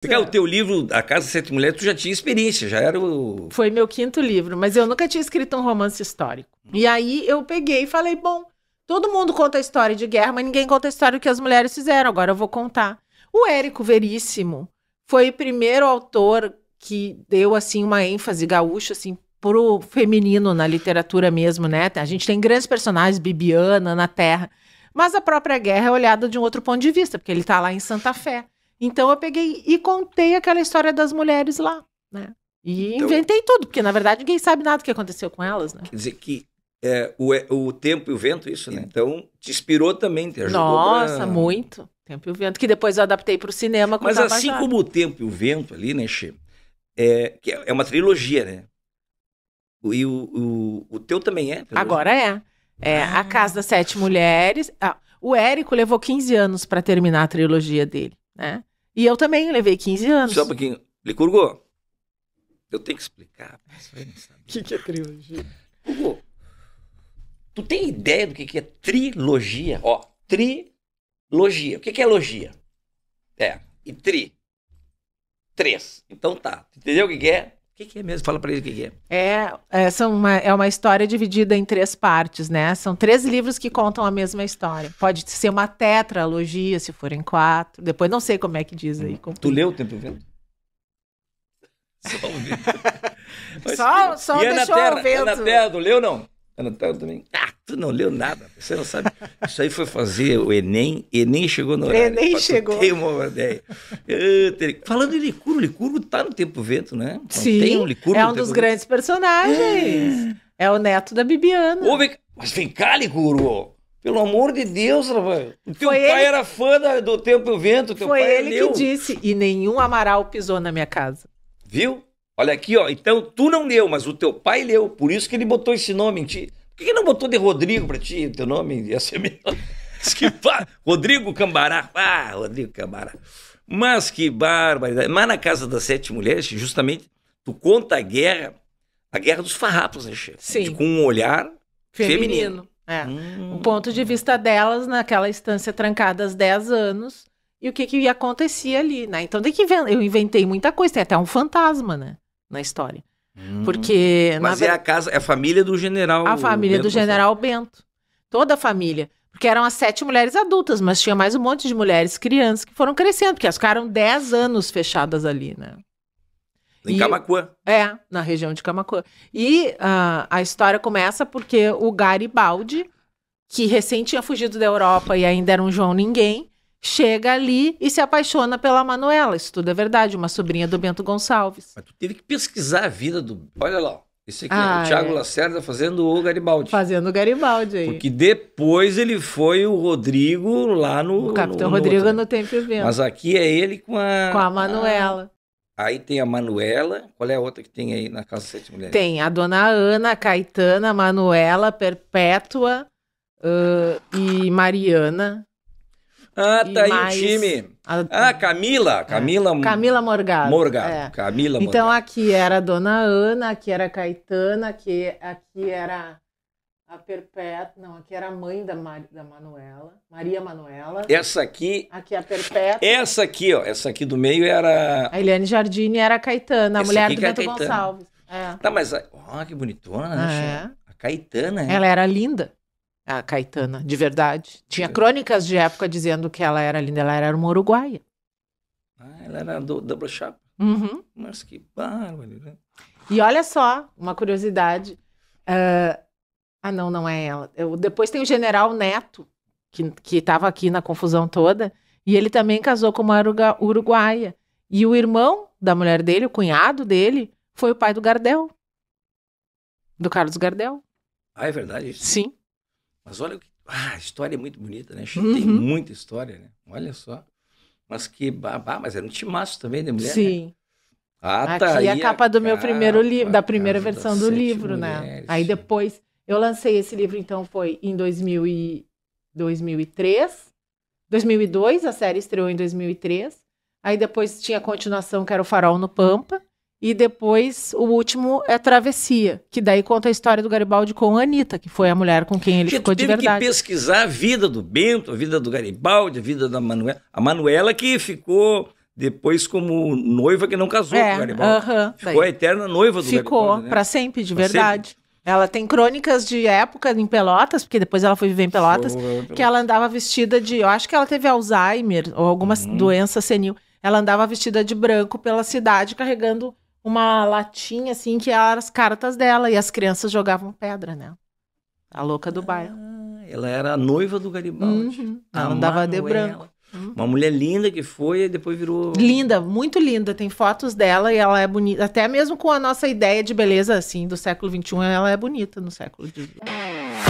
Porque é. o teu livro, A Casa Sete Mulheres, tu já tinha experiência, já era o... Foi meu quinto livro, mas eu nunca tinha escrito um romance histórico. E aí eu peguei e falei, bom, todo mundo conta a história de guerra, mas ninguém conta a história do que as mulheres fizeram, agora eu vou contar. O Érico Veríssimo foi o primeiro autor que deu, assim, uma ênfase gaúcha, assim, pro feminino na literatura mesmo, né? A gente tem grandes personagens, Bibiana, na Terra, mas a própria guerra é olhada de um outro ponto de vista, porque ele está lá em Santa Fé. Então eu peguei e contei aquela história das mulheres lá, né? E então, inventei tudo, porque na verdade ninguém sabe nada do que aconteceu com elas, né? Quer dizer que é, o, é, o tempo e o vento, isso, né? Então, te inspirou também, te ajudou. Nossa, pra... muito. Tempo e o vento, que depois eu adaptei para o cinema. Mas assim como o tempo e o vento ali, né, Xê? É, que é, é uma trilogia, né? E o, o, o teu também é? Agora é. É ah. A Casa das Sete Mulheres. Ah, o Érico levou 15 anos para terminar a trilogia dele, né? E eu também levei 15 anos. Só um pouquinho. Licurgo, eu tenho que explicar. O que, que é trilogia? Licurgo, tu tem ideia do que, que é trilogia? Ó, trilogia. O que, que é logia? É, e tri. Três. Então tá. Entendeu o que, que é? que, que é mesmo? Fala para ele o que, que é. É, é, são uma, é uma história dividida em três partes, né? São três livros que contam a mesma história. Pode ser uma tetralogia, se forem quatro. Depois não sei como é que diz aí. Hum. Tu leu o Tempo Vento? Só o vento. só, só e é deixou Ana Terra, o é vento. Ana Terra, tu leu não? É na Terra também. Ah! Tu não leu nada, você não sabe. Isso aí foi fazer o Enem, Enem chegou no horário. Enem chegou. Tem uma ideia. Falando em Licurgo, o Licurgo tá no Tempo Vento, né? Não Sim, tem um Licurgo é um dos grandes personagens. É. é. o neto da Bibiana. Ô, vem... Mas vem cá, Licurgo. Pelo amor de Deus, rapaz. O teu foi pai ele... era fã da, do Tempo Vento. Teu foi pai é ele leu. que disse. E nenhum Amaral pisou na minha casa. Viu? Olha aqui, ó. Então, tu não leu, mas o teu pai leu. Por isso que ele botou esse nome em ti. Por que não botou de Rodrigo pra ti? Teu nome ia ser melhor. que pá, Rodrigo Cambará. Ah, Rodrigo Cambará. Mas que barbaridade. Mas na Casa das Sete Mulheres, justamente, tu conta a guerra, a guerra dos farrapos, né, Chico? Sim. Com um olhar feminino. feminino. É. Hum. O ponto de vista delas naquela estância trancada há 10 anos e o que, que acontecia ali, né? Então tem que eu inventei muita coisa, tem até um fantasma, né? Na história. Hum. Porque. Mas na... é a casa, é a família do general. A família Bento do general Bento. Toda a família. Porque eram as sete mulheres adultas, mas tinha mais um monte de mulheres crianças que foram crescendo, porque elas ficaram dez anos fechadas ali, né? Em e, Camacuã. É, na região de Camacuã. E uh, a história começa porque o Garibaldi, que recém tinha fugido da Europa e ainda era um João Ninguém, chega ali e se apaixona pela Manuela. Isso tudo é verdade, uma sobrinha do Bento Gonçalves. Mas tu teve que pesquisar a vida do. Olha lá. Esse aqui ah, é o Thiago é. Lacerda fazendo o Garibaldi. Fazendo o Garibaldi aí. Porque depois ele foi o Rodrigo lá no. O Capitão no, no Rodrigo outro. Né? no Tempo e Vento. Mas aqui é ele com a. Com a Manuela. A... Ah, aí tem a Manuela. Qual é a outra que tem aí na Casa Sete Mulheres? Tem a Dona Ana, Caetana, Manuela, Perpétua uh, e Mariana. Ah, tá aí o time. A... Ah, Camila. É. Camila, é. Camila Morgado. Morgado. É. Camila Morgado. Então aqui era a Dona Ana, aqui era a Caetana, aqui, aqui era a Perpétua. Não, aqui era a mãe da, Mar... da Manuela. Maria Manuela. Essa aqui. Aqui é a Perpétua. Essa aqui, ó. Essa aqui do meio era. A Eliane Jardini era a Caetana, a essa mulher do é Beto Gonçalves. É. Tá, mas. Ó, oh, que bonitona, né? É. A Caetana, é. Ela era linda a Caetana, de verdade. Tinha é. crônicas de época dizendo que ela era linda, ela era uma uruguaia. Ah, ela era do Double Shop? Uhum. Mas que bárbaro, né? E olha só, uma curiosidade. Uh, ah, não, não é ela. Eu, depois tem o general Neto, que estava aqui na confusão toda, e ele também casou com uma uruga, uruguaia. E o irmão da mulher dele, o cunhado dele, foi o pai do Gardel. Do Carlos Gardel. Ah, é verdade? Sim. Mas olha, ah, a história é muito bonita, né? Uhum. Tem muita história, né? Olha só. Mas que babá, mas era um timaço também de mulher. Né? Sim. Né? Ah, tá Aqui é a capa do meu capa, primeiro livro, da primeira versão do livro, né? mulheres. né? Aí depois eu lancei esse livro, então foi em 2000 e 2003, 2002 a série estreou em 2003. Aí depois tinha a continuação que era o Farol no Pampa. E depois, o último é Travessia, que daí conta a história do Garibaldi com a Anitta, que foi a mulher com quem ele que ficou de verdade. teve que pesquisar a vida do Bento, a vida do Garibaldi, a vida da Manuela. A Manuela que ficou depois como noiva que não casou é, com o Garibaldi. Uh -huh, ficou daí. a eterna noiva do ficou, Garibaldi. Ficou, né? para sempre, de pra verdade. Sempre. Ela tem crônicas de época em Pelotas, porque depois ela foi viver em é Pelotas, que ela andava vestida de. Eu acho que ela teve Alzheimer ou alguma uhum. doença senil. Ela andava vestida de branco pela cidade, carregando uma latinha assim que eram as cartas dela e as crianças jogavam pedra nela. A louca do ah, bairro. Ela era a noiva do Garibaldi. Uhum, ela andava de branco. Uhum. Uma mulher linda que foi e depois virou. Linda, muito linda. Tem fotos dela e ela é bonita. Até mesmo com a nossa ideia de beleza assim do século XXI, ela é bonita no século XVIII.